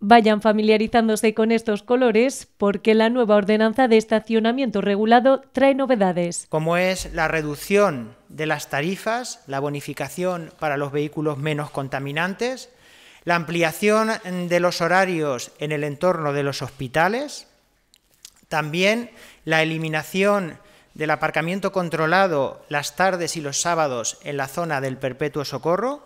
Vayan familiarizándose con estos colores porque la nueva ordenanza de estacionamiento regulado trae novedades. Como es la reducción de las tarifas, la bonificación para los vehículos menos contaminantes, la ampliación de los horarios en el entorno de los hospitales, también la eliminación del aparcamiento controlado las tardes y los sábados en la zona del perpetuo socorro,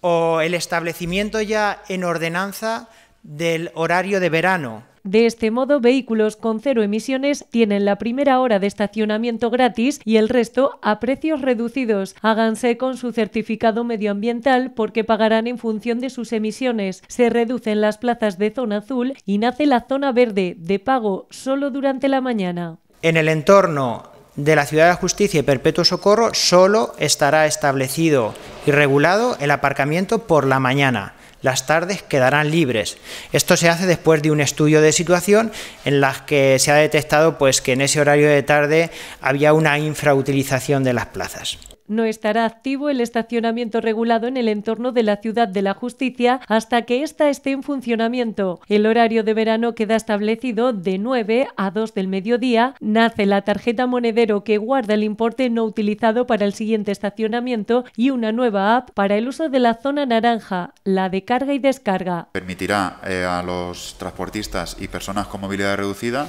o el establecimiento ya en ordenanza del horario de verano. De este modo, vehículos con cero emisiones tienen la primera hora de estacionamiento gratis y el resto a precios reducidos. Háganse con su certificado medioambiental porque pagarán en función de sus emisiones. Se reducen las plazas de zona azul y nace la zona verde de pago solo durante la mañana. En el entorno de la Ciudad de Justicia y Perpetuo Socorro solo estará establecido y regulado el aparcamiento por la mañana. Las tardes quedarán libres. Esto se hace después de un estudio de situación en las que se ha detectado pues, que en ese horario de tarde había una infrautilización de las plazas no estará activo el estacionamiento regulado en el entorno de la Ciudad de la Justicia hasta que ésta esté en funcionamiento. El horario de verano queda establecido de 9 a 2 del mediodía. Nace la tarjeta monedero que guarda el importe no utilizado para el siguiente estacionamiento y una nueva app para el uso de la zona naranja, la de carga y descarga. Permitirá eh, a los transportistas y personas con movilidad reducida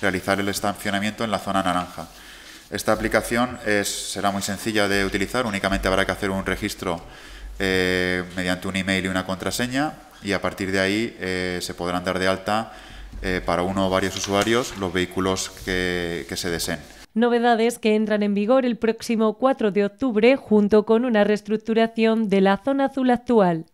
realizar el estacionamiento en la zona naranja. Esta aplicación será muy sencilla de utilizar, únicamente habrá que hacer un registro eh, mediante un email y una contraseña y a partir de ahí eh, se podrán dar de alta eh, para uno o varios usuarios los vehículos que, que se deseen. Novedades que entran en vigor el próximo 4 de octubre junto con una reestructuración de la zona azul actual.